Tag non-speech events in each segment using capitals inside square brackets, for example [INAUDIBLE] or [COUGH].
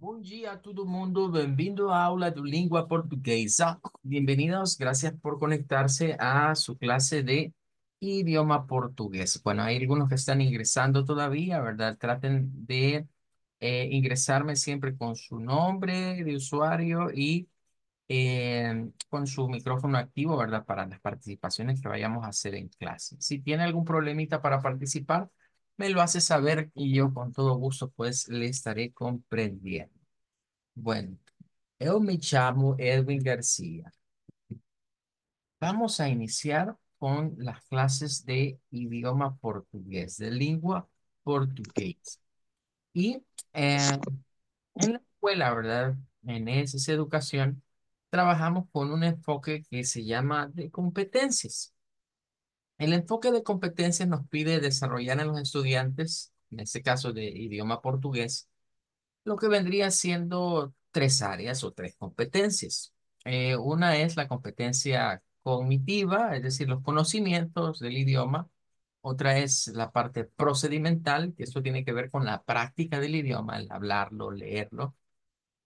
¡Buen día a todo el mundo, bienvenido a aula de lengua portuguesa. Bienvenidos, gracias por conectarse a su clase de idioma portugués. Bueno, hay algunos que están ingresando todavía, ¿verdad? Traten de eh, ingresarme siempre con su nombre de usuario y eh, con su micrófono activo, ¿verdad? Para las participaciones que vayamos a hacer en clase. Si tiene algún problemita para participar, me lo hace saber y yo con todo gusto pues le estaré comprendiendo. Bueno, yo me llamo Edwin García. Vamos a iniciar con las clases de idioma portugués, de lengua portuguesa. Y eh, en la escuela, ¿verdad? En esa educación, trabajamos con un enfoque que se llama de competencias. El enfoque de competencias nos pide desarrollar en los estudiantes, en este caso de idioma portugués, lo que vendría siendo tres áreas o tres competencias. Eh, una es la competencia cognitiva, es decir, los conocimientos del idioma. Otra es la parte procedimental, que esto tiene que ver con la práctica del idioma, el hablarlo, leerlo.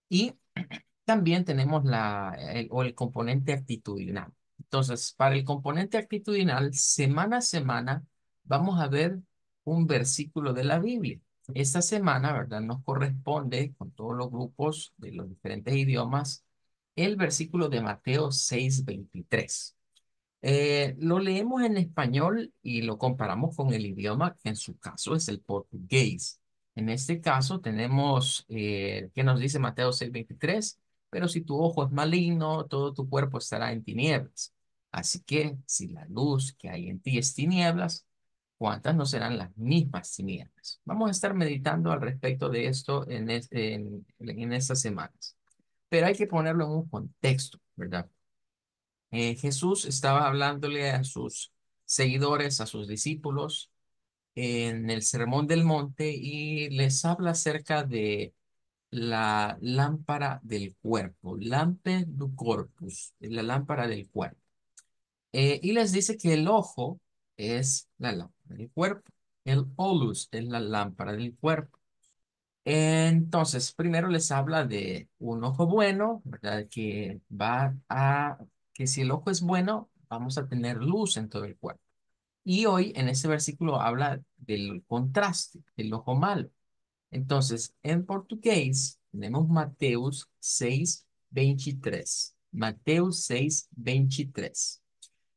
Y [CLEARS THROAT] también tenemos la, o el componente actitudinal entonces, para el componente actitudinal, semana a semana vamos a ver un versículo de la Biblia. Esta semana, ¿verdad? Nos corresponde con todos los grupos de los diferentes idiomas el versículo de Mateo 6:23. Eh, lo leemos en español y lo comparamos con el idioma que en su caso es el portugués. En este caso tenemos, eh, que nos dice Mateo 6:23? Pero si tu ojo es maligno, todo tu cuerpo estará en tinieblas. Así que si la luz que hay en ti es tinieblas, ¿cuántas no serán las mismas tinieblas? Vamos a estar meditando al respecto de esto en, estas semanas. Pero hay que ponerlo en un contexto, ¿verdad? Eh, Jesús estaba hablándole a sus seguidores, a sus discípulos, en el Sermón del Monte y les habla acerca de la lámpara del cuerpo, lampe du corpus, la lámpara del cuerpo. Eh, y les dice que el ojo es la lámpara del cuerpo. El olus es la lámpara del cuerpo. Entonces, primero les habla de un ojo bueno, Que va a, que si el ojo es bueno, vamos a tener luz en todo el cuerpo. Y hoy en ese versículo habla del contraste, del ojo malo. Entonces, en portugués tenemos Mateus 6, 23. Mateus 6, 23.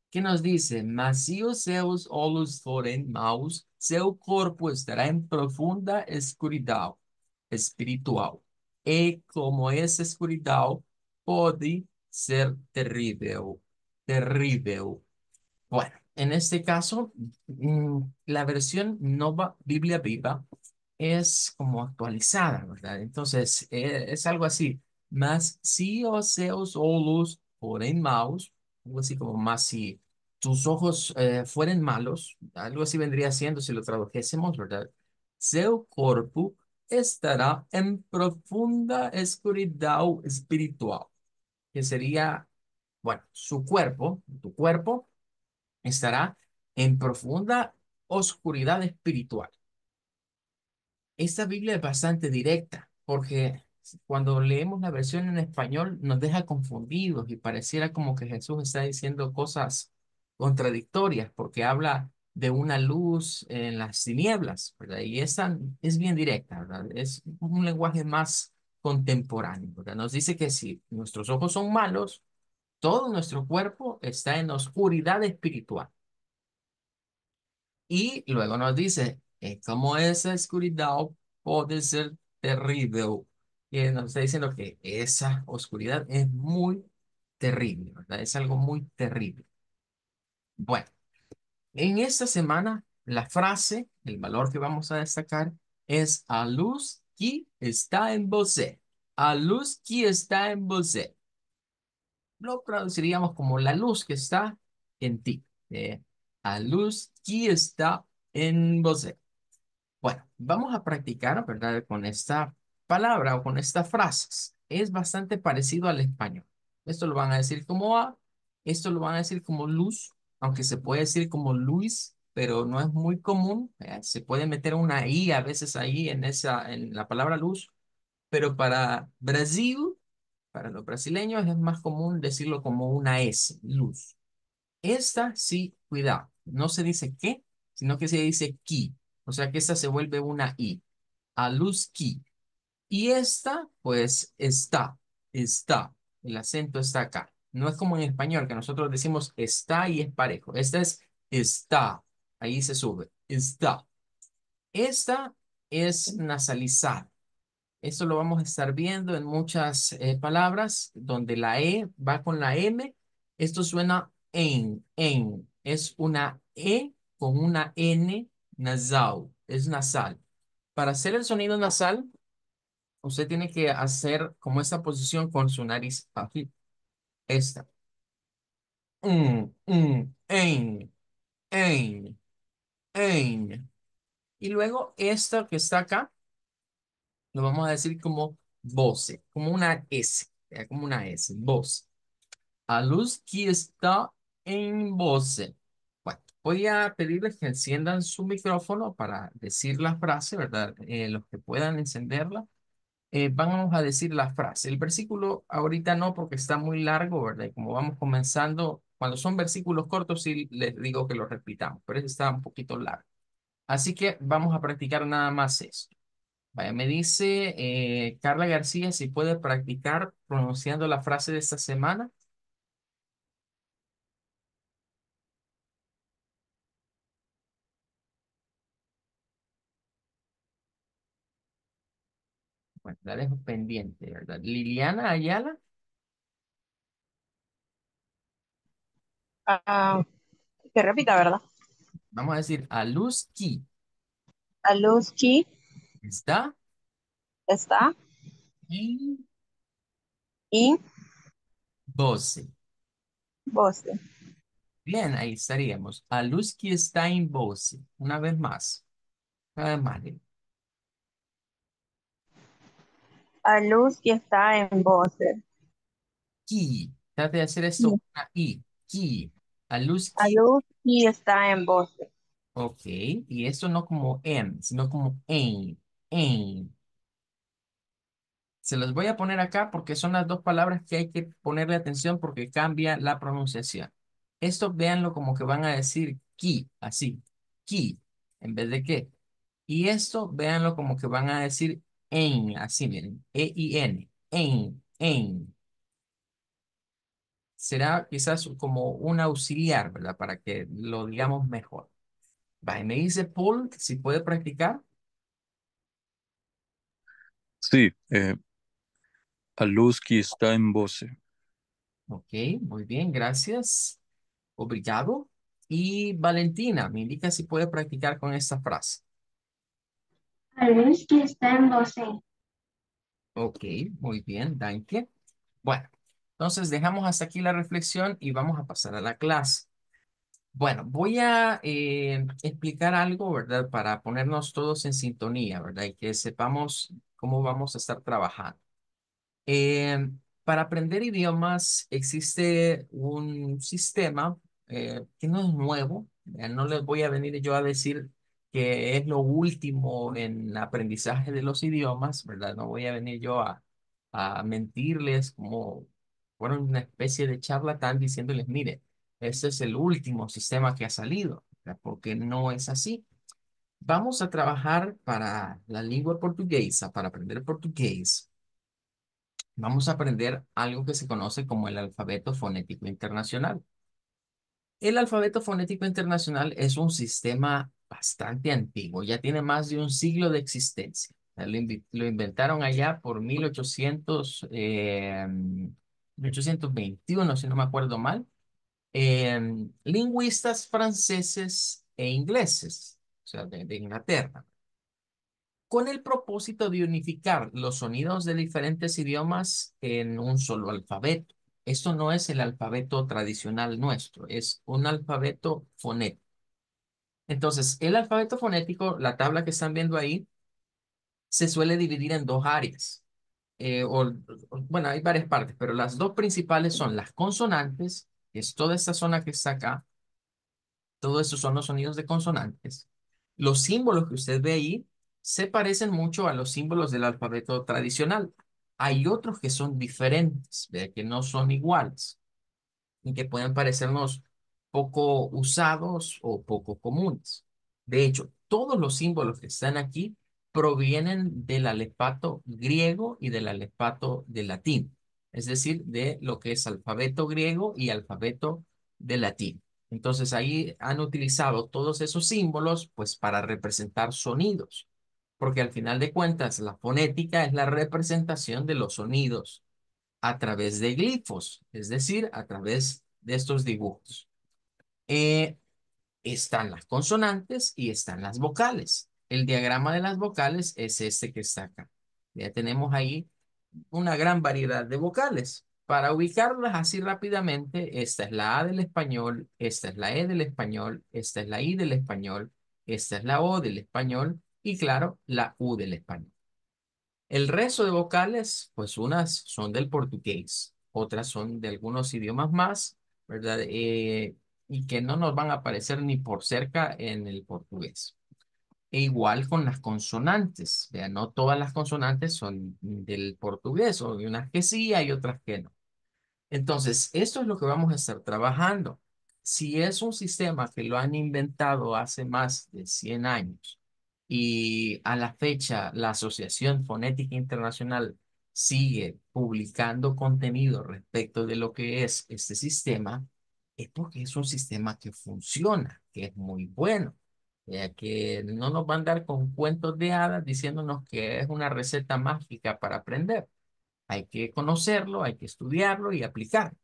¿Qué nos dice? Mas si os seus olus foren maus, seu corpo estará en profunda escuridad espiritual. Y e como es escuridad pode ser terrible. Terrible. Bueno, en este caso, mm, la versión Nova Biblia Viva es como actualizada, ¿verdad? Entonces, e, es algo así. Mas si os seus olus forem maus, algo así como más si tus ojos eh, fueran malos, algo así vendría siendo si lo tradujésemos, ¿verdad? Seu cuerpo estará en profunda oscuridad espiritual, que sería, bueno, su cuerpo, tu cuerpo, estará en profunda oscuridad espiritual. Esta Biblia es bastante directa porque cuando leemos la versión en español nos deja confundidos y pareciera como que Jesús está diciendo cosas contradictorias porque habla de una luz en las tinieblas, ¿verdad? Y esa es bien directa, ¿verdad? Es un lenguaje más contemporáneo, Nos dice que si nuestros ojos son malos, todo nuestro cuerpo está en oscuridad espiritual. Y luego nos dice, eh, como esa oscuridad puede ser terrible que nos está diciendo que esa oscuridad es muy terrible, ¿verdad? Es algo muy terrible. Bueno, en esta semana la frase, el valor que vamos a destacar es a luz que está en vosé. A luz que está en vosé. Lo traduciríamos como la luz que está en ti. ¿eh? a luz que está en vosé. Bueno, vamos a practicar, ¿verdad? Con esta palabra o con estas frases es bastante parecido al español. Esto lo van a decir como A, esto lo van a decir como luz, aunque se puede decir como Luis, pero no es muy común. ¿eh? se puede meter una I a veces ahí en, esa, en la palabra luz, pero para Brasil, para los brasileños es más común decirlo como una S, luz. Esta sí, cuidado, no se dice qué, sino que se dice qui, o sea que esta se vuelve una I, a luz ki. Y esta, pues, está, está. El acento está acá. No es como en español, que nosotros decimos está y es parejo. Esta es está. Ahí se sube. Está. Esta es nasalizar. Esto lo vamos a estar viendo en muchas eh, palabras donde la E va con la M. Esto suena en, en. Es una E con una N nasal. Es nasal. Para hacer el sonido nasal, usted tiene que hacer como esta posición con su nariz aquí. Esta. Mm, mm, en, en, en. Y luego esta que está acá, lo vamos a decir como voce, como una S, como una S, voce. A luz que está en voce. Bueno, voy a pedirles que enciendan su micrófono para decir la frase, ¿verdad? Eh, los que puedan encenderla. Eh, vamos a decir la frase. El versículo ahorita no porque está muy largo, ¿verdad? Y como vamos comenzando, cuando son versículos cortos sí les digo que lo repitamos, pero este está un poquito largo. Así que vamos a practicar nada más eso. Vaya, me dice eh, Carla García si puede practicar pronunciando la frase de esta semana. Bueno, la dejo pendiente, ¿verdad? Liliana Ayala. Ah, que repita, ¿verdad? Vamos a decir a Aluski. Aluski. Está. Está. Y. Y. Voce. Voce. Bien, ahí estaríamos. a Aluski está en Voce. Una vez más. Una vez más. a luz que está en voces. Qui, Trata de hacer esto con una I. A luz que está en voces. Ok. Y esto no como en. sino como en. En. Se los voy a poner acá porque son las dos palabras que hay que ponerle atención porque cambia la pronunciación. Esto véanlo como que van a decir ki, así, qui, en vez de qué. Y esto véanlo como que van a decir en, así miren, E-I-N, en, en. Será quizás como un auxiliar, ¿verdad? Para que lo digamos mejor. Va, me dice Paul si puede practicar. Sí, a luz que está en voce. Ok, muy bien, gracias. Obrigado. Y Valentina, me indica si puede practicar con esta frase está Ok, muy bien, danke. Bueno, entonces dejamos hasta aquí la reflexión y vamos a pasar a la clase. Bueno, voy a eh, explicar algo, ¿verdad? Para ponernos todos en sintonía, ¿verdad? Y que sepamos cómo vamos a estar trabajando. Eh, para aprender idiomas existe un sistema eh, que no es nuevo. No les voy a venir yo a decir que es lo último en aprendizaje de los idiomas, ¿verdad? No voy a venir yo a, a mentirles como, bueno, una especie de charlatán diciéndoles, mire, este es el último sistema que ha salido, porque no es así. Vamos a trabajar para la lengua portuguesa, para aprender portugués. Vamos a aprender algo que se conoce como el alfabeto fonético internacional. El alfabeto fonético internacional es un sistema bastante antiguo, ya tiene más de un siglo de existencia. Lo, inventaron allá por 1821, eh, si no me acuerdo mal, em, lingüistas franceses e ingleses, o sea, de Inglaterra, con el propósito de unificar los sonidos de diferentes idiomas en un solo alfabeto. Esto no es el alfabeto tradicional nuestro, es un alfabeto fonético. Entonces, el alfabeto fonético, la tabla que están viendo ahí, se suele dividir en dos áreas. Eh, o, bueno, hay varias partes, pero las dos principales son las consonantes, que es toda esta zona que está acá. Todo esto son los sonidos de consonantes. Los símbolos que usted ve ahí se parecen mucho a los símbolos del alfabeto tradicional. Hay otros que son diferentes, que no son iguales y que pueden parecernos poco usados o poco comunes. De hecho, todos los símbolos que están aquí provienen del alepato griego y del alefato de latín, es decir, de lo que es alfabeto griego y alfabeto de latín. Entonces ahí han utilizado todos esos símbolos pues para representar sonidos, porque al final de cuentas la fonética es la representación de los sonidos a través de glifos, es decir, a través de estos dibujos. Eh, están las consonantes y están las vocales. El diagrama de las vocales es este que está acá. Ya tenemos ahí una gran variedad de vocales. Para ubicarlas así rápidamente, esta es la A del español, esta es la E del español, esta es la I del español, esta es la O del español y claro, la U del español. El resto de vocales, pues unas son del portugués, otras son de algunos idiomas más, ¿verdad? Eh, y que no nos van a aparecer ni por cerca en el portugués. E igual con las consonantes, vean, no todas las consonantes son del portugués, o de unas que sí, hay otras que no. Entonces, esto es lo que vamos a estar trabajando. Si es un sistema que lo han inventado hace más de 100 años y a la fecha la Asociación Fonética Internacional sigue publicando contenido respecto de lo que es este sistema, es porque es un sistema que funciona, que es muy bueno, que no nos van a dar con cuentos de hadas diciéndonos que es una receta mágica para aprender. Hay que conocerlo, hay que estudiarlo y aplicarlo.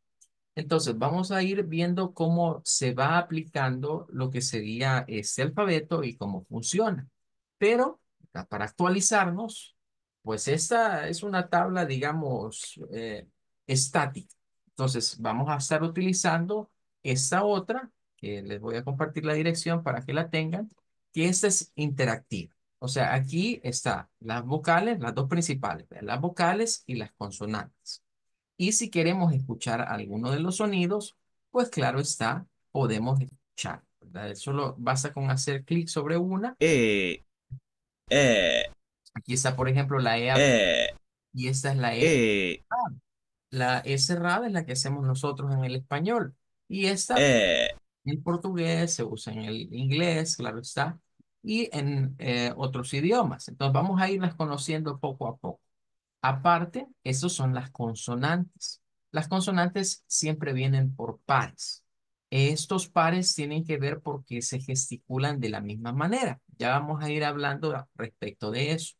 Entonces, vamos a ir viendo cómo se va aplicando lo que sería este alfabeto y cómo funciona. Pero, para actualizarnos, pues esta es una tabla, digamos, eh, estática. Entonces, vamos a estar utilizando esta otra, que les voy a compartir la dirección para que la tengan, que esta es interactiva. O sea, aquí están las vocales, las dos principales, las vocales y las consonantes. Y si queremos escuchar alguno de los sonidos, pues claro está, podemos escuchar. ¿verdad? Solo basta con hacer clic sobre una. Eh, eh, aquí está, por ejemplo, la E. e. y esta es la E. e. La E cerrada es la que hacemos nosotros en el español. Y esta eh, en portugués, se usa en el inglés, claro está, y en eh, otros idiomas. Entonces vamos a irlas conociendo poco a poco. Aparte, estos son las consonantes. Las consonantes siempre vienen por pares. Estos pares tienen que ver porque se gesticulan de la misma manera. Ya vamos a ir hablando respecto de eso.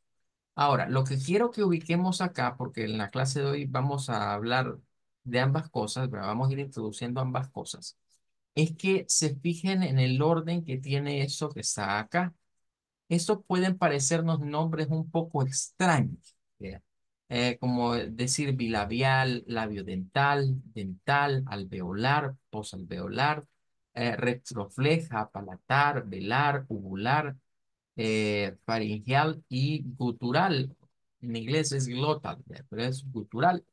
Ahora, lo que quiero que ubiquemos acá, porque en la clase de hoy vamos a hablar de ambas cosas, pero vamos a ir introduciendo ambas cosas, es que se fijen en el orden que tiene eso que está acá. Eso pueden parecernos nombres un poco extraños, eh, como decir bilabial, labiodental, dental, alveolar, posalveolar, eh, retrofleja, palatar, velar, uvular, eh, faringeal y gutural. En inglés es glotal, pero es gutural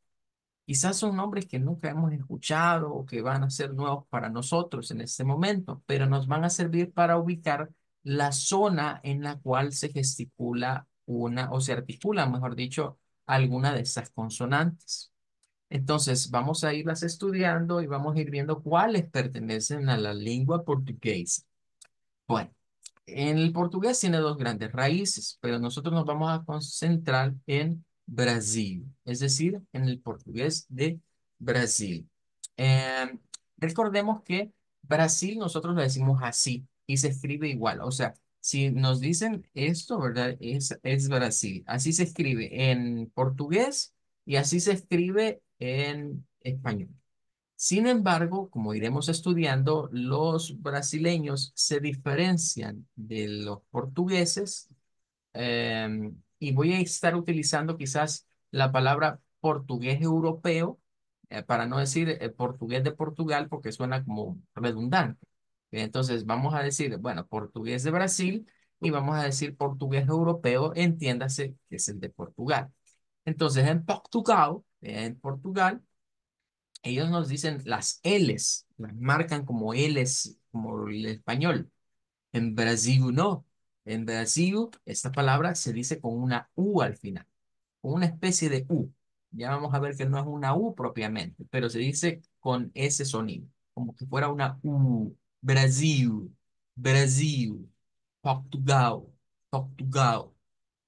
Quizás son nombres que nunca hemos escuchado o que van a ser nuevos para nosotros en este momento, pero nos van a servir para ubicar la zona en la cual se gesticula una o se articula, mejor dicho, alguna de estas consonantes. Entonces, vamos a irlas estudiando y vamos a ir viendo cuáles pertenecen a la lengua portuguesa. Bueno, en el portugués tiene dos grandes raíces, pero nosotros nos vamos a concentrar en Brasil, es decir, en el portugués de Brasil. Em, recordemos que Brasil nosotros lo decimos así y se escribe igual. O sea, si nos dicen esto, ¿verdad? Es, Brasil. Así se escribe en portugués y así se escribe en español. Sin embargo, como iremos estudiando, los brasileños se diferencian de los portugueses em, y voy a estar utilizando quizás la palabra portugués europeo, eh, para no decir eh, portugués de Portugal, porque suena como redundante. Entonces vamos a decir, bueno, portugués de Brasil y vamos a decir portugués europeo, entiéndase que es el de Portugal. Entonces en Portugal, en Portugal, ellos nos dicen las L's, las marcan como L's, como el español. En Brasil no, en Brasil, esta palabra se dice con una U al final, con una especie de U. Ya vamos a ver que no es una U propiamente, pero se dice con ese sonido, como que fuera una U. Brasil, Brasil, Portugal, Portugal.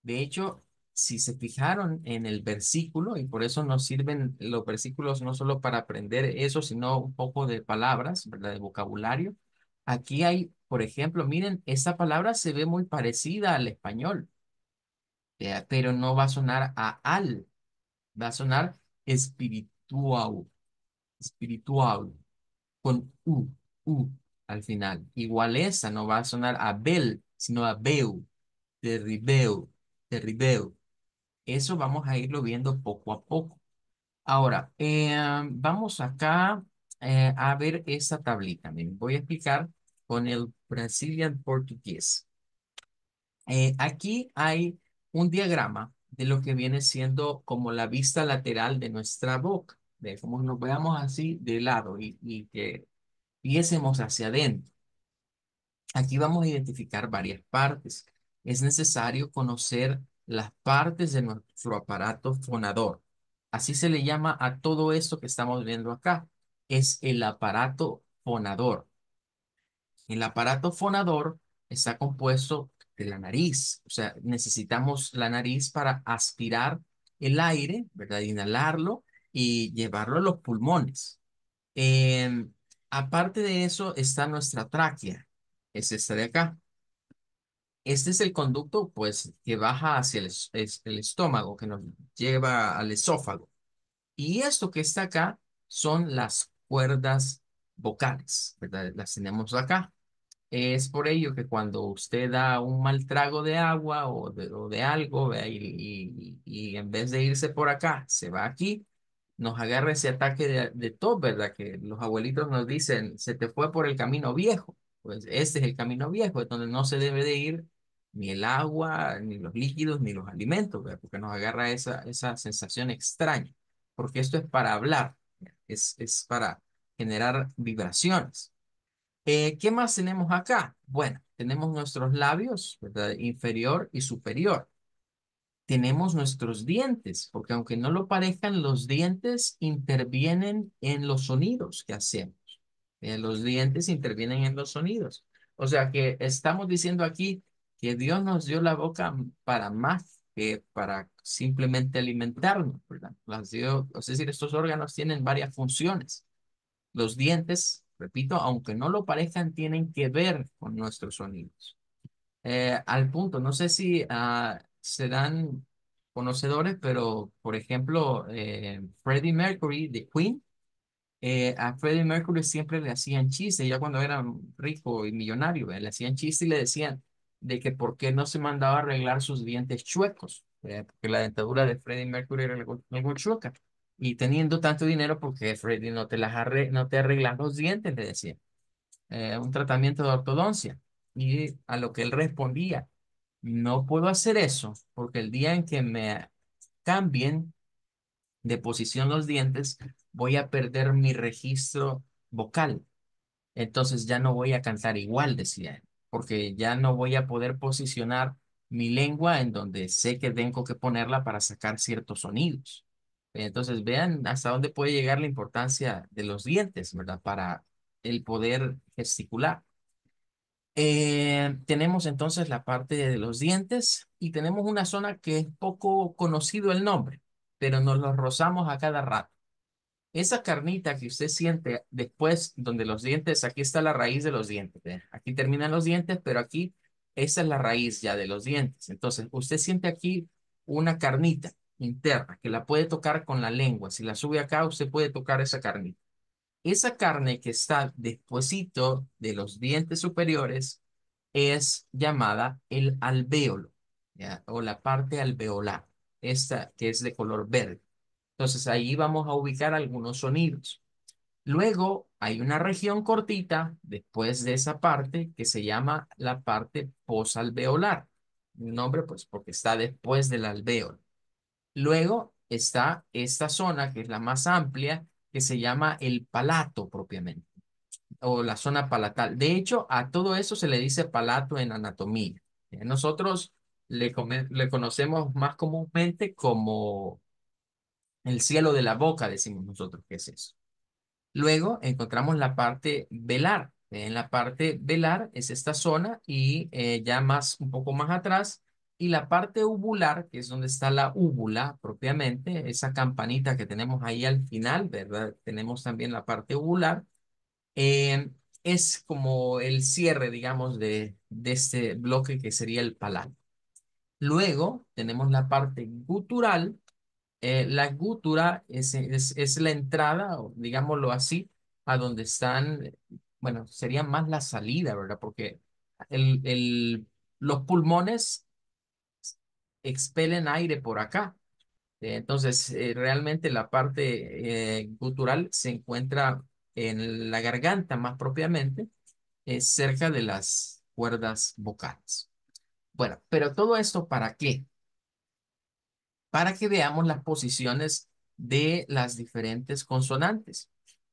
De hecho, si se fijaron en el versículo, y por eso nos sirven los versículos no solo para aprender eso, sino un poco de palabras, ¿verdad? de vocabulario, aquí hay por ejemplo, miren, esta palabra se ve muy parecida al español, pero no va a sonar a al, va a sonar espiritual, espiritual, con u, u al final. Igual esa no va a sonar a bel, sino a beu, terribeu, terribeu. Eso vamos a irlo viendo poco a poco. Ahora, eh, vamos acá eh, a ver esta tablita. voy a explicar con el Brazilian Portuguese. Eh, aquí hay un diagrama de lo que viene siendo como la vista lateral de nuestra boca, de cómo nos veamos así de lado y, que viésemos hacia adentro. Aquí vamos a identificar varias partes. Es necesario conocer las partes de nuestro aparato fonador. Así se le llama a todo esto que estamos viendo acá. Es el aparato fonador. El aparato fonador está compuesto de la nariz, o sea, necesitamos la nariz para aspirar el aire, ¿verdad? Inhalarlo y llevarlo a los pulmones. Em, aparte de eso está nuestra tráquea, es esta de acá. Este es el conducto, pues, que baja hacia el, el estómago, que nos lleva al esófago. Y esto que está acá son las cuerdas vocales, ¿verdad? Las tenemos acá. Es por ello que cuando usted da un mal trago de agua o de, algo y, y, en vez de irse por acá, se va aquí, nos agarra ese ataque de, de ¿verdad? Que los abuelitos nos dicen, se te fue por el camino viejo. Pues este es el camino viejo, es donde no se debe de ir ni el agua, ni los líquidos, ni los alimentos, ¿verdad? Porque nos agarra esa, sensación extraña. Porque esto es para hablar, es, es para generar vibraciones. Eh, ¿Qué más tenemos acá? Bueno, tenemos nuestros labios, ¿verdad? Inferior y superior. Tenemos nuestros dientes, porque aunque no lo parezcan, los dientes intervienen en los sonidos que hacemos. Eh, los dientes intervienen en los sonidos. O sea que estamos diciendo aquí que Dios nos dio la boca para más que para simplemente alimentarnos, ¿verdad? Las dio, es decir, estos órganos tienen varias funciones. Los dientes Repito, aunque no lo parezcan, tienen que ver con nuestros sonidos. Eh, al punto, no sé si se ah, serán conocedores, pero por ejemplo, eh, Freddie Mercury de Queen, eh, a Freddie Mercury siempre le hacían chistes, ya cuando era rico y millonario, le hacían chistes y le decían de que por qué no se mandaba a arreglar sus dientes chuecos, porque la dentadura de Freddie Mercury era algo chueca y teniendo tanto dinero porque Freddy no te, las no te arreglas los dientes, le decía. Eh, un tratamiento de ortodoncia. Y a lo que él respondía, no puedo hacer eso porque el día en que me cambien de posición los dientes, voy a perder mi registro vocal. Entonces ya no voy a cantar igual, decía él, porque ya no voy a poder posicionar mi lengua en donde sé que tengo que ponerla para sacar ciertos sonidos. Entonces, vean hasta dónde puede llegar la importancia de los dientes, ¿verdad? Para el poder gesticular. Eh, tenemos entonces la parte de los dientes y tenemos una zona que es poco conocido el nombre, pero nos lo rozamos a cada rato. Esa carnita que usted siente después donde los dientes, aquí está la raíz de los dientes. Aquí terminan los dientes, pero aquí esa es la raíz ya de los dientes. Entonces, usted siente aquí una carnita interna, que la puede tocar con la lengua. Si la sube acá, usted puede tocar esa carne. Esa carne que está despuesito de los dientes superiores es llamada el alvéolo, o la parte alveolar, esta que es de color verde. Entonces ahí vamos a ubicar algunos sonidos. Luego hay una región cortita después de esa parte que se llama la parte posalveolar. Mi nombre pues porque está después del alvéolo. Luego está esta zona, que es la más amplia, que se llama el palato propiamente, o la zona palatal. De hecho, a todo eso se le dice palato en anatomía. Eh, nosotros le, conocemos más comúnmente como el cielo de la boca, decimos nosotros que es eso. Luego encontramos la parte velar. En la parte velar es esta zona y eh, ya más un poco más atrás y la parte uvular, que es donde está la úvula propiamente, esa campanita que tenemos ahí al final, ¿verdad? Tenemos también la parte uvular. Eh, es como el cierre, digamos, de, de este bloque que sería el palato. Luego tenemos la parte gutural. Eh, la gutura es, la entrada, digámoslo así, a donde están, bueno, sería más la salida, ¿verdad? Porque el, el, los pulmones expelen aire por acá. Entonces, eh, realmente la parte eh, gutural se encuentra en la garganta más propiamente, eh, cerca de las cuerdas vocales. Bueno, pero todo esto ¿para qué? Para que veamos las posiciones de las diferentes consonantes.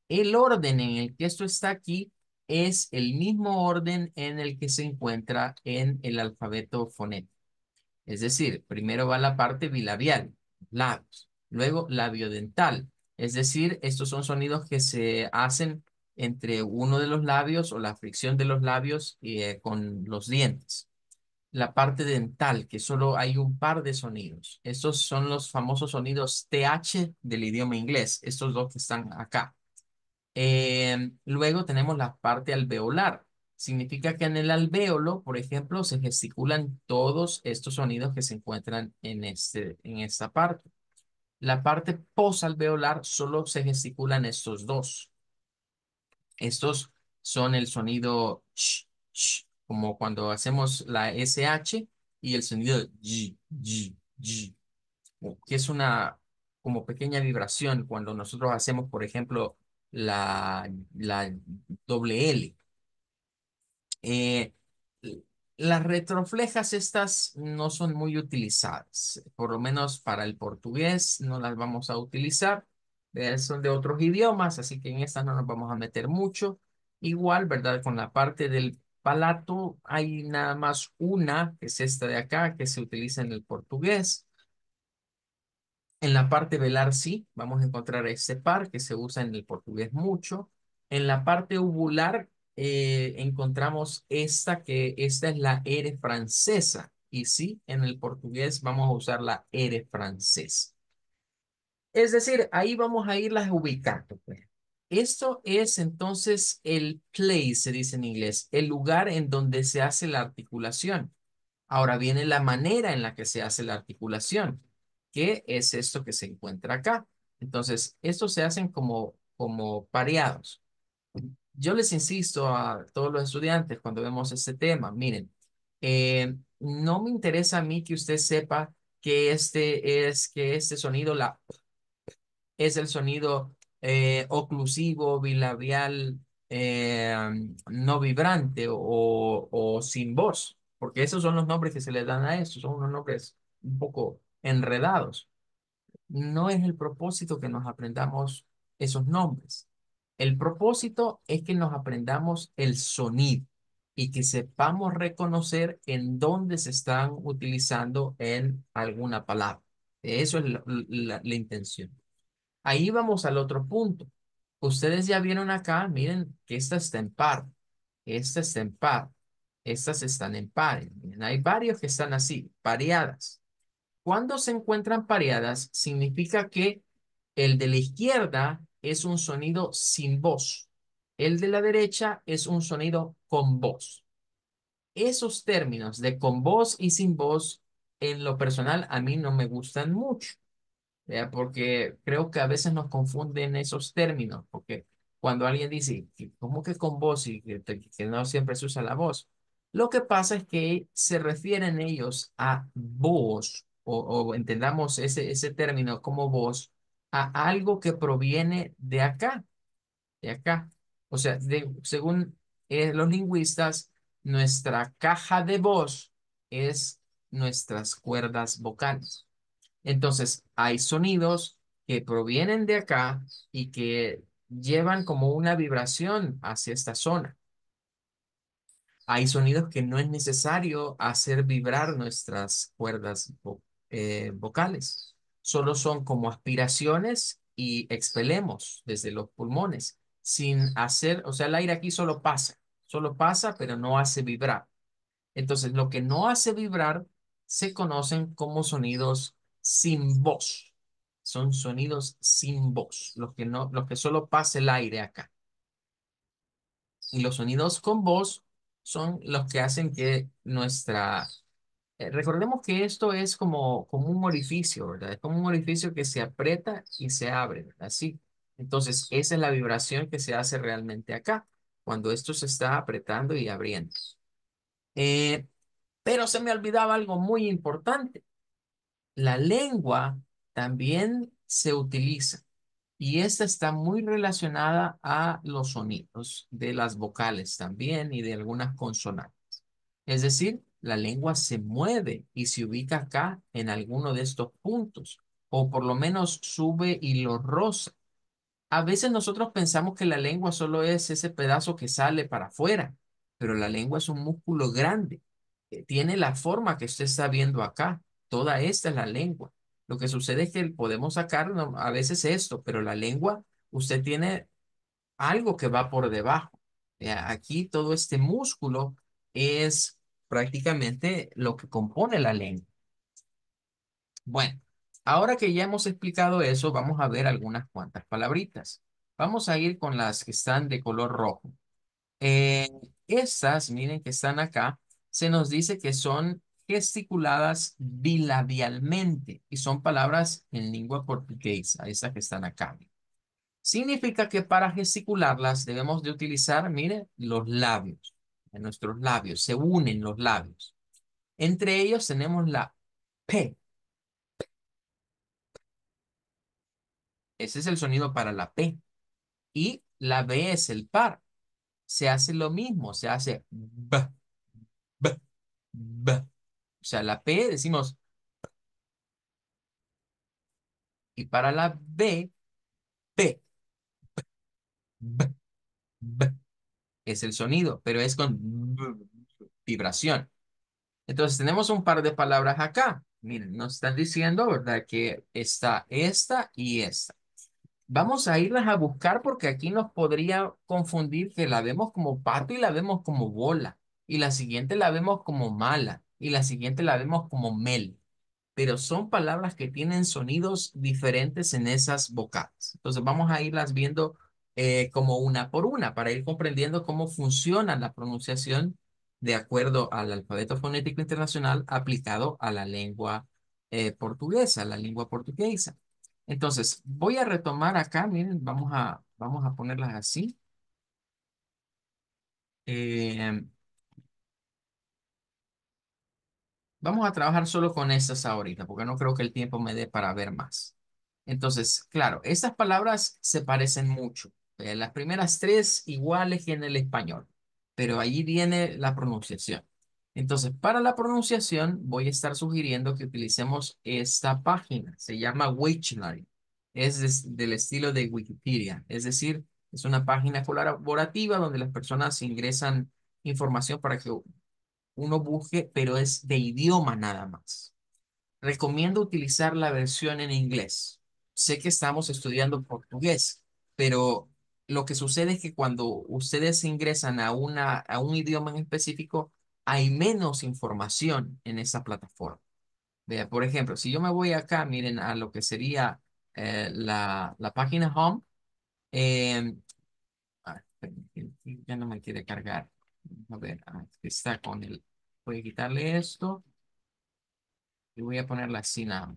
El orden en el que esto está aquí es el mismo orden en el que se encuentra en el alfabeto fonético. Es decir, primero va la parte bilabial, labios, luego labiodental, es decir, estos son sonidos que se hacen entre uno de los labios o la fricción de los labios eh, con los dientes. La parte dental, que solo hay un par de sonidos. Estos son los famosos sonidos TH del idioma inglés, estos dos que están acá. Em, luego tenemos la parte alveolar, Significa que en el alvéolo, por ejemplo, se gesticulan todos estos sonidos que se encuentran en, este, en esta parte. La parte posalveolar solo se gesticulan estos dos. Estos son el sonido sh, sh, como cuando hacemos la SH y el sonido g, g, g, que es una como pequeña vibración cuando nosotros hacemos, por ejemplo, la, la doble L eh, las retroflejas estas no son muy utilizadas, por lo menos para el portugués no las vamos a utilizar, eh, son de otros idiomas, así que en estas no nos vamos a meter mucho. Igual, ¿verdad? Con la parte del palato hay nada más una, que es esta de acá, que se utiliza en el portugués. En la parte velar sí, vamos a encontrar este par que se usa en el portugués mucho. En la parte uvular eh, encontramos esta, que esta es la R francesa. Y sí, en el portugués vamos a usar la R francesa. Es decir, ahí vamos a irlas ubicando. Pues. Esto es entonces el place, se dice en inglés, el lugar en donde se hace la articulación. Ahora viene la manera en la que se hace la articulación, que es esto que se encuentra acá. Entonces, estos se hacen como, como pareados. Yo les insisto a todos los estudiantes cuando vemos este tema, miren, eh, no me interesa a mí que usted sepa que este es que este sonido la es el sonido eh, oclusivo bilabial eh, no vibrante o, o, sin voz, porque esos son los nombres que se le dan a esto, son unos nombres un poco enredados. No es el propósito que nos aprendamos esos nombres. El propósito es que nos aprendamos el sonido y que sepamos reconocer en dónde se están utilizando en alguna palabra. Eso es la, intención. Ahí vamos al otro punto. Ustedes ya vieron acá, miren que esta está en par, esta está en par, estas están en par. Miren, hay varios que están así, pareadas. Cuando se encuentran pareadas, significa que el de la izquierda es un sonido sin voz. El de la derecha es un sonido con voz. Esos términos de con voz y sin voz, en lo personal, a mí no me gustan mucho, porque creo que a veces nos confunden esos términos, porque cuando alguien dice, ¿cómo que con voz y que, no siempre se usa la voz? Lo que pasa es que se refieren ellos a voz, o, entendamos ese, ese término como voz, a algo que proviene de acá, de acá. O sea, de, según eh, los lingüistas, nuestra caja de voz es nuestras cuerdas vocales. Entonces, hay sonidos que provienen de acá y que llevan como una vibración hacia esta zona. Hay sonidos que no es necesario hacer vibrar nuestras cuerdas eh, vocales solo son como aspiraciones y expelemos desde los pulmones sin hacer, o sea, el aire aquí solo pasa, solo pasa, pero no hace vibrar. Entonces, lo que no hace vibrar se conocen como sonidos sin voz. Son sonidos sin voz, los que, no, los que solo pasa el aire acá. Y los sonidos con voz son los que hacen que nuestra eh, recordemos que esto es como, como un orificio, ¿verdad? Es como un orificio que se aprieta y se abre, ¿verdad? Así. Entonces, esa es la vibración que se hace realmente acá, cuando esto se está apretando y abriendo. Eh, pero se me olvidaba algo muy importante. La lengua también se utiliza y esta está muy relacionada a los sonidos de las vocales también y de algunas consonantes. Es decir, la lengua se mueve y se ubica acá en alguno de estos puntos, o por lo menos sube y lo roza. A veces nosotros pensamos que la lengua solo es ese pedazo que sale para afuera, pero la lengua es un músculo grande, eh, tiene la forma que usted está viendo acá. Toda esta es la lengua. Lo que sucede es que podemos sacar a veces esto, pero la lengua, usted tiene algo que va por debajo. Eh, aquí todo este músculo es prácticamente lo que compone la lengua. Bueno, ahora que ya hemos explicado eso, vamos a ver algunas cuantas palabritas. Vamos a ir con las que están de color rojo. Eh, estas, miren que están acá, se nos dice que son gesticuladas bilabialmente y son palabras en lengua portuguesa, esas que están acá. Significa que para gesticularlas debemos de utilizar, miren, los labios en nuestros labios, se unen los labios. Entre ellos tenemos la P. Ese es el sonido para la P. Y la B es el par. Se hace lo mismo, se hace B, B, B. O sea, la P decimos Y para la B, P, B, B, B es el sonido, pero es con [LAUGHS] vibración. Entonces tenemos un par de palabras acá. Miren, nos están diciendo, ¿verdad? Que está esta y esta. Vamos a irlas a buscar porque aquí nos podría confundir que la vemos como pato y la vemos como bola. Y la siguiente la vemos como mala. Y la siguiente la vemos como mel. Pero son palabras que tienen sonidos diferentes en esas vocales. Entonces vamos a irlas viendo eh, como una por una para ir comprendiendo cómo funciona la pronunciación de acuerdo al alfabeto fonético internacional aplicado a la lengua eh, portuguesa, la lengua portuguesa. Entonces, voy a retomar acá, miren, vamos a, vamos a ponerlas así. Eh, vamos a trabajar solo con estas ahorita, porque no creo que el tiempo me dé para ver más. Entonces, claro, estas palabras se parecen mucho. Eh, las primeras tres iguales que en el español, pero allí viene la pronunciación. Entonces, para la pronunciación voy a estar sugiriendo que utilicemos esta página. Se llama Wiktionary. Es del estilo de Wikipedia. Es decir, es una página colaborativa donde las personas ingresan información para que uno busque, pero es de idioma nada más. Recomiendo utilizar la versión en inglés. Sé que estamos estudiando portugués, pero lo que sucede es que cuando ustedes ingresan a, una, a un idioma en específico, hay menos información en esa plataforma. Vea, por ejemplo, si yo me voy acá, miren, a lo que sería eh, la, la, página home, eh, ah, ya no me quiere cargar. A ver, ah, está con el. Voy a quitarle esto y voy a ponerla así nada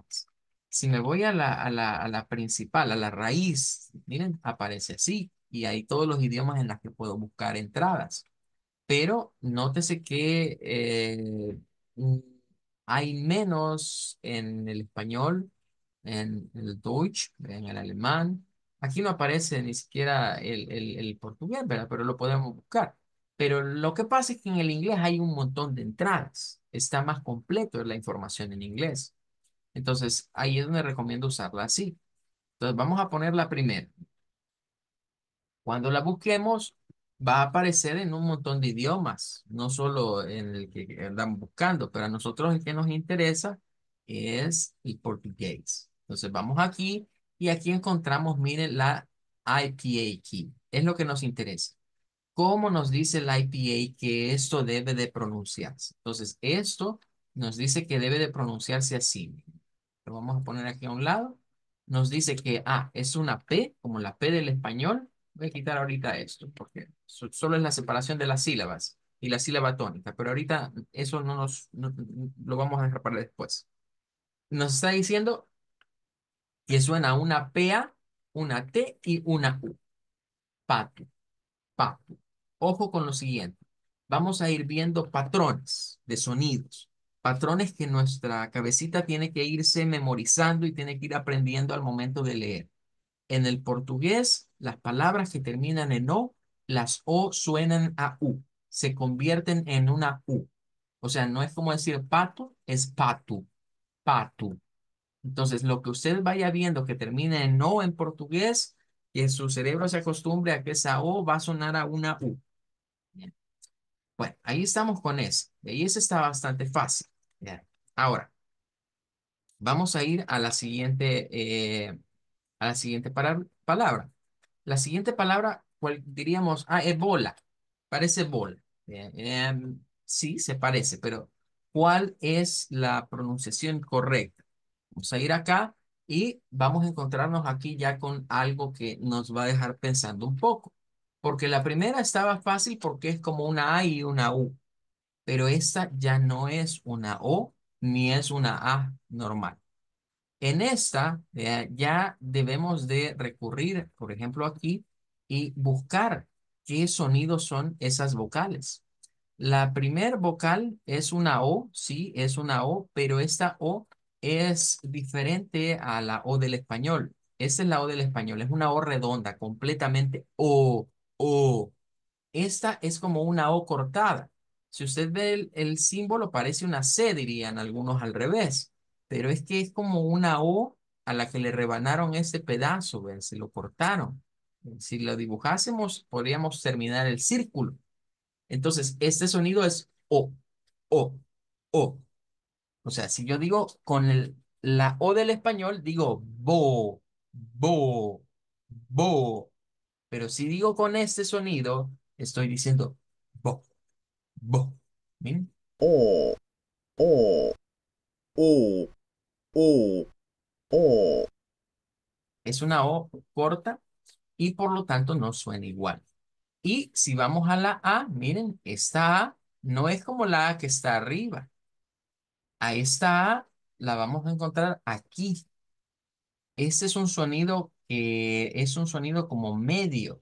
Si me voy a la, la, a la principal, a la raíz, miren, aparece así y hay todos los idiomas en los que puedo buscar entradas. Pero nótese que eh, mm, hay menos en el español, en el Deutsch, en el alemán. Aquí no aparece ni siquiera el, el portugués, ¿verdad? Pero lo podemos buscar. Pero lo que pasa es que en el inglés hay un montón de entradas. Está más completo la información en inglés. Entonces, ahí es donde recomiendo usarla así. Entonces, vamos a poner la primera. Cuando la busquemos, va a aparecer en un montón de idiomas, no solo en el que andamos buscando, pero a nosotros el que nos interesa es el portugués. Entonces vamos aquí y aquí encontramos, miren, la IPA key. Es lo que nos interesa. ¿Cómo nos dice la IPA que esto debe de pronunciarse? Entonces esto nos dice que debe de pronunciarse así. Lo vamos a poner aquí a un lado. Nos dice que A ah, es una P, como la P del español, Voy a quitar ahorita esto, porque solo es la separación de las sílabas y la sílaba tónica, pero ahorita eso no nos lo vamos a dejar después. Nos está diciendo que suena una PA, una T y una U. Patu, patu. Ojo con lo siguiente. Vamos a ir viendo patrones de sonidos, patrones que nuestra cabecita tiene que irse memorizando y tiene que ir aprendiendo al momento de leer. En el portugués, las palabras que terminan en O, las O suenan a U, se convierten en una U. O sea, no es como decir pato, es patu, patu. Entonces, lo que usted vaya viendo que termina en O en portugués, y en su cerebro se acostumbre a que esa O va a sonar a una U. Bueno, ahí estamos con eso. ahí eso está bastante fácil. Ahora, vamos a ir a la siguiente eh, la siguiente palabra. La siguiente palabra, diríamos, ah, es bola, parece bola. Em, sí, se parece, pero ¿cuál es la pronunciación correcta? Vamos a ir acá y vamos a encontrarnos aquí ya con algo que nos va a dejar pensando un poco. Porque la primera estaba fácil porque es como una A y una U. Pero esta ya no es una O ni es una A normal. En esta eh, ya debemos de recurrir, por ejemplo, aquí y buscar qué sonidos son esas vocales. La primer vocal es una O, sí, es una O, pero esta O es diferente a la O del español. Esta es la O del español, es una O redonda, completamente O, O. Esta es como una O cortada. Si usted ve el símbolo, parece una C, dirían algunos al revés. Pero es que es como una O a la que le rebanaron ese pedazo, ¿ven? se lo cortaron. Si lo dibujásemos, podríamos terminar el círculo. Entonces, este sonido es O, O, O. O sea, si yo digo con la O del español, digo bo, bo, bo. Pero si digo con este sonido, estoy diciendo bo, bo. O, O. O, O, O. Es una O corta y por lo tanto no suena igual. Y si vamos a la A, miren, esta A no es como la A que está arriba. A esta A la vamos a encontrar aquí. Este es un sonido que es un sonido como medio.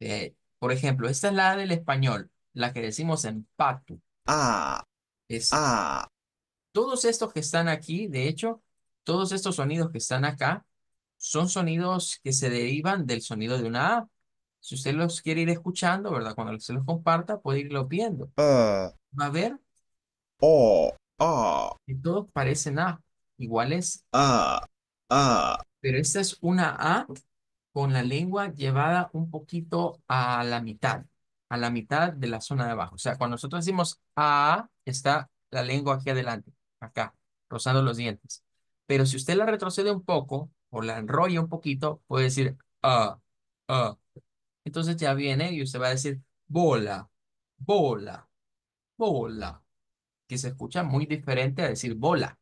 Eh, por ejemplo, esta es la A del español, la que decimos en patu. A, Es todos estos que están aquí, de hecho, todos estos sonidos que están acá, son sonidos que se derivan del sonido de una A. Si usted los quiere ir escuchando, ¿verdad? Cuando se los comparta, puede irlo viendo. Ah. Va a ver oh, ah. todos parecen A, iguales. A ah, Pero esta es una A con la lengua llevada un poquito a la mitad, a la mitad de la zona de abajo. O sea, cuando nosotros decimos A, está la lengua aquí adelante acá, rozando los dientes. Pero si usted la retrocede un poco o la enrolla un poquito, puede decir, ah, ah. Entonces ya viene y usted va a decir, bola, bola, bola, que se escucha muy diferente a decir bola,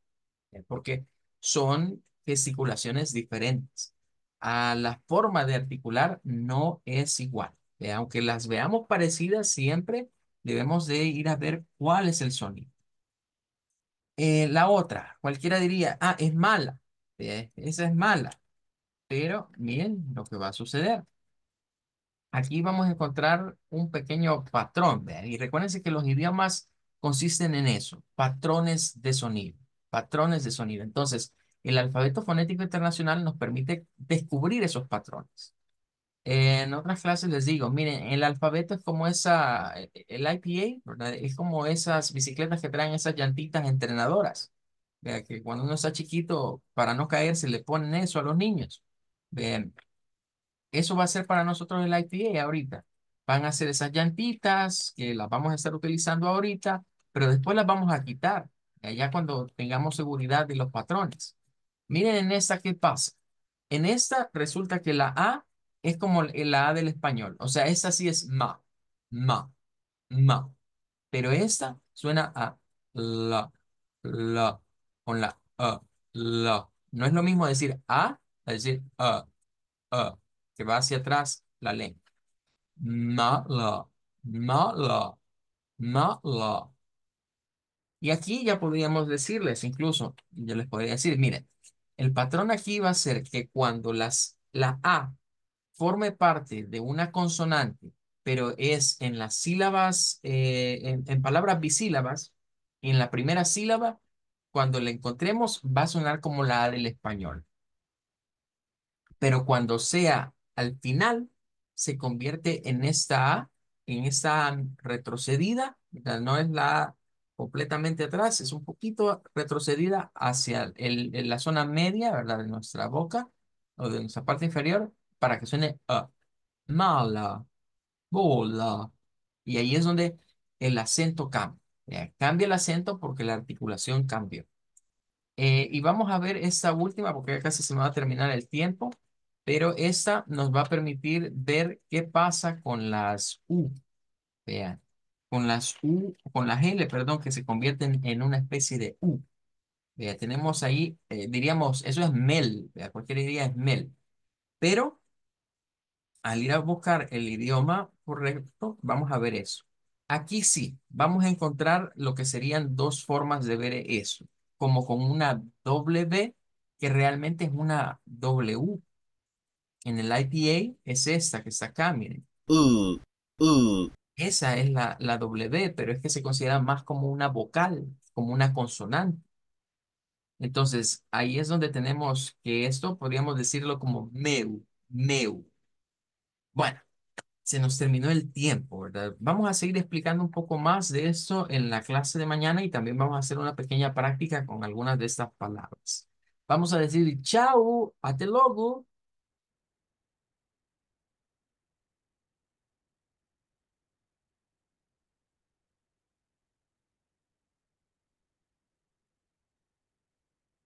¿eh? porque son gesticulaciones diferentes. A la forma de articular no es igual. ¿eh? Aunque las veamos parecidas siempre, debemos de ir a ver cuál es el sonido. Eh, la otra, cualquiera diría, ah, es mala. Eh, esa es mala. Pero miren lo que va a suceder. Aquí vamos a encontrar un pequeño patrón. Y recuérdense que los idiomas consisten en eso, patrones de sonido. Patrones de sonido. Entonces, el alfabeto fonético internacional nos permite descubrir esos patrones. En otras clases les digo, miren, el alfabeto es como esa, e, e, el IPA, ¿verdad? Es como esas bicicletas que traen esas llantitas entrenadoras. vea Que cuando uno está chiquito, para no caerse, le ponen eso a los niños. Vean, Eso va a ser para nosotros el IPA ahorita. Van a ser esas llantitas que las vamos a estar utilizando ahorita, pero después las vamos a quitar, ya cuando tengamos seguridad de los patrones. Miren en esta qué pasa. En esta resulta que la A es como la A del español. O sea, esta sí es ma, ma, ma. Pero esta suena a la, la, con la a, la. No es lo mismo decir a, a decir a, a, que va hacia atrás la lengua. Ma, la, ma, la, ma, la. Y aquí ya podríamos decirles, incluso, yo les podría decir, miren, el patrón aquí va a ser que cuando las, la A forme parte de una consonante, pero es en las sílabas, eh, en, palabras bisílabas, en la primera sílaba, cuando la encontremos va a sonar como la A del español. Pero cuando sea al final, se convierte en esta A, en esta A retrocedida, no es la A completamente atrás, es un poquito retrocedida hacia el, la zona media, ¿verdad? De nuestra boca o de nuestra parte inferior para que suene ah, Mala, bola. Y ahí es donde el acento cambia. cambia el acento porque la articulación cambia. Eh, y vamos a ver esta última porque ya casi se me va a terminar el tiempo. Pero esta nos va a permitir ver qué pasa con las U. Vean, con las U, con las L, perdón, que se convierten en una especie de U. Vean, tenemos ahí, eh, diríamos, eso es mel, ¿vea? cualquier idea es mel. Pero al ir a buscar el idioma correcto, vamos a ver eso. Aquí sí, vamos a encontrar lo que serían dos formas de ver eso, como con una W que realmente es una W. En el IPA es esta que está acá, miren. Uh, uh. Esa es la, la W, pero es que se considera más como una vocal, como una consonante. Entonces, ahí es donde tenemos que esto podríamos decirlo como meu, meu. Bueno, se nos terminó el tiempo, ¿verdad? Vamos a seguir explicando un poco más de eso en la clase de mañana y también vamos a hacer una pequeña práctica con algunas de estas palabras. Vamos a decir chao, hasta luego.